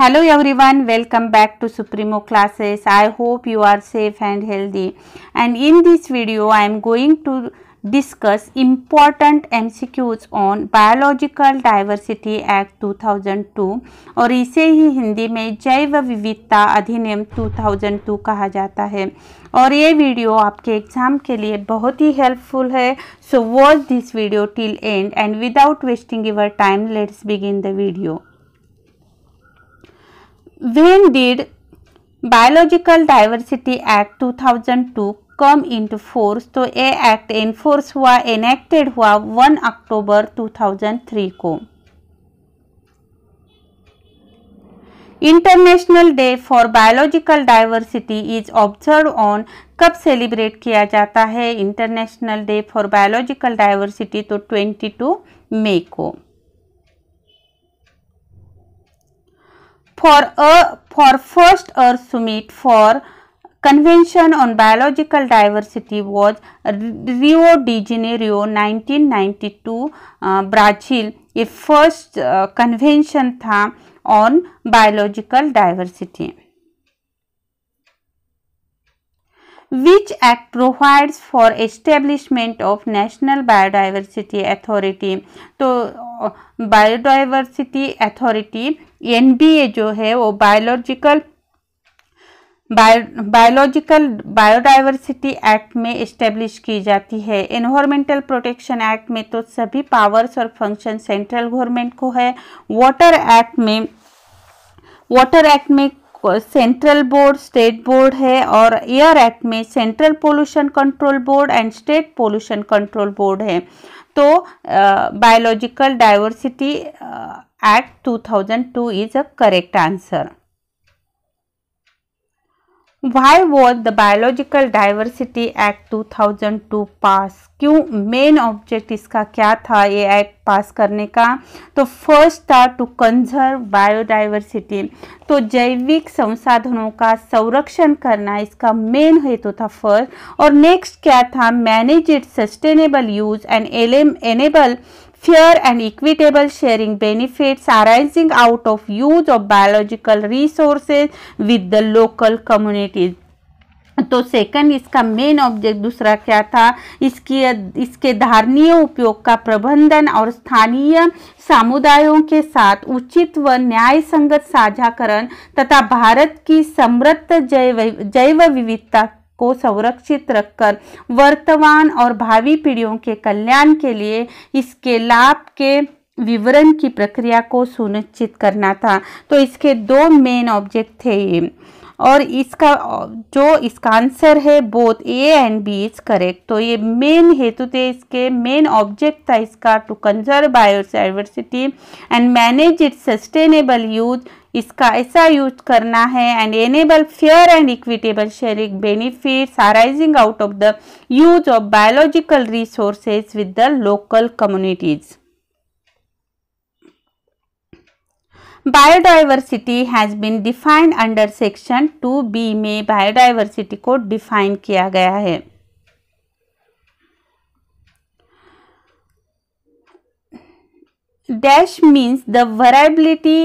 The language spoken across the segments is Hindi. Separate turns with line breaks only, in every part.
Hello everyone welcome back to Supremo Classes I hope you are safe and healthy and in this video I am going to discuss important MCQs on biological diversity act 2002 और इसे ही हिंदी में जैव विविधता अधिनियम 2002 कहा जाता है और ये वीडियो आपके एग्जाम के लिए बहुत ही हेल्पफुल है so watch this video till end and without wasting your time let's begin the video when did biological diversity act 2002 come into force तो ये एक्ट enforce हुआ enacted हुआ 1 अक्टूबर 2003 को international day for biological diversity is observe on कब सेलिब्रेट किया जाता है international day for biological diversity तो 22 मई को for a for first earth summit for convention on biological diversity was rio de janeiro 1992 uh, brazil a first uh, convention tha on biological diversity which act provides for establishment of national biodiversity authority to biodiversity authority NBA जो है वो बायोलॉजिकल बायोलॉजिकल बायोडाइवर्सिटी एक्ट में इस्टेब्लिश की जाती है इन्वायरमेंटल प्रोटेक्शन एक्ट में तो सभी पावर्स और फंक्शन सेंट्रल गवर्नमेंट को है वाटर एक्ट में वाटर एक्ट में सेंट्रल बोर्ड स्टेट बोर्ड है और एयर एक्ट में central pollution control board and state pollution control board है तो biological diversity act 2002 is a correct answer why was the biological diversity act 2002 pass क्यों मेन ऑब्जेक्ट इसका क्या था ये एक्ट पास करने का तो फर्स्ट था टू कंजर्व बायोडाइवर्सिटी तो जैविक संसाधनों का संरक्षण करना इसका मेन हेतु था फर्स्ट और नेक्स्ट क्या था manage it sustainable use and एलेम enable fair and equitable sharing benefits arising out of use of biological resources with the local communities तो सेकंड इसका मेन ऑब्जेक्ट दूसरा क्या था इसकी इसके धारणीय उपयोग का प्रबंधन और स्थानीय समुदायों के साथ उचित व न्याय संगत साझाकरण तथा भारत की समृद्ध जैव जैव विविधता को संरक्षित रखकर वर्तमान और भावी पीढ़ियों के कल्याण के लिए इसके लाभ के विवरण की प्रक्रिया को सुनिश्चित करना था तो इसके दो मेन ऑब्जेक्ट थे ये और इसका जो इसका आंसर है both A and B is correct तो ये मेन हेतु थे इसके मेन ऑब्जेक्ट था इसका to conserve biodiversity and manage it sustainable use इसका ऐसा यूज करना है and enable fair and equitable sharing benefits arising out of the use of biological resources with the local communities biodiversity has been defined under section two B में बायोडाइवर्सिटी को डिफाइन किया गया है dash means the variability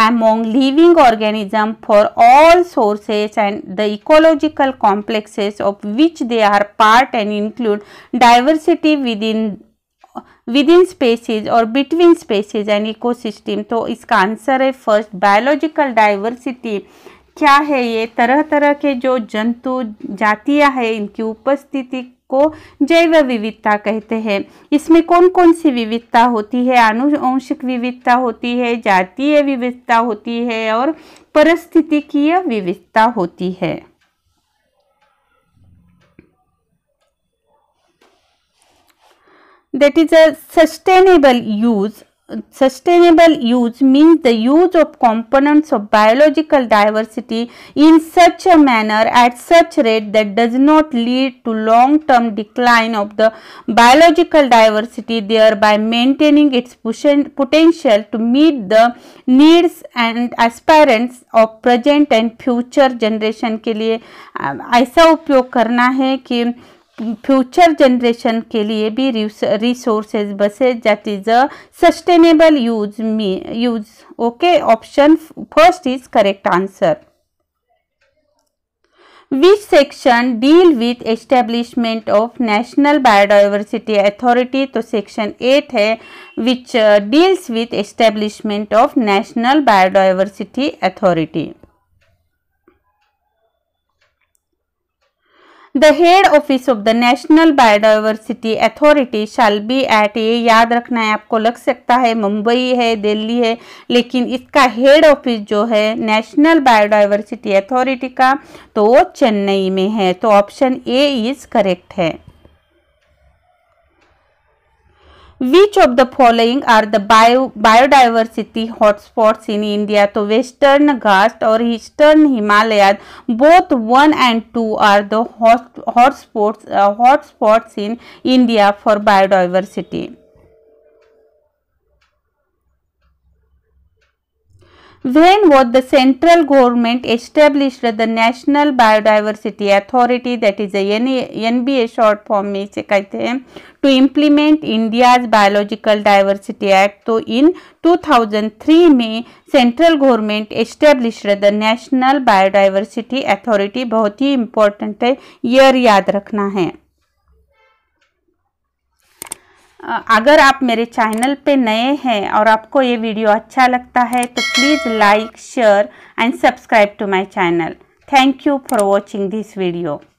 among living organism for all sources and the ecological complexes of which they are part and include diversity with in with in species और बिटवीन स्पेसिज एंड सिस्टम तो इसका आंसर है फर्स्ट बायोलॉजिकल डाइवर्सिटी क्या है ये तरह तरह के जो जंतु जातियाँ हैं इनकी उपस्थिति को जैव विविधता कहते हैं इसमें कौन कौन सी विविधता होती है आनुवंशिक विविधता होती है जातीय विविधता होती है और परिस्थितिकीय विविधता होती है that is a sustainable use sustainable use means the use of components of biological diversity in such a manner at such rate that does not lead to long term decline of the biological diversity thereby maintaining its potential to meet the needs and aspirants of present and future generation के लिए ऐसा उपयोग करना है कि फ्यूचर जनरेशन के लिए भी रिसोर्सेज बसेज that is a sustainable use मी use okay option first is correct answer which section deal with establishment of national biodiversity authority तो section 8 है which uh, deals with establishment of national biodiversity authority the head office of the national biodiversity authority shall be at ये याद रखना है आपको लग सकता है मुंबई है दिल्ली है लेकिन इसका हेड ऑफिस जो है नेशनल बायोडाइवर्सिटी अथॉरिटी का तो वो चेन्नई में है तो ऑप्शन ए इज करेक्ट है Which of the following are the bio, biodiversity hotspots in India? So Western Ghats or Eastern Himalayas, both 1 and 2 are the hot, hotspots, uh, hotspots in India for biodiversity. When was the central government established the National Biodiversity Authority that is the NBA short form me se kehte hain to implement India's Biological Diversity Act तो in 2003 me central government established the national biodiversity authority bahut hi important hai year yaad rakhna hai अगर आप मेरे चैनल पे नए हैं और आपको ये वीडियो अच्छा लगता है तो please like share and subscribe to my channel thank you for watching this video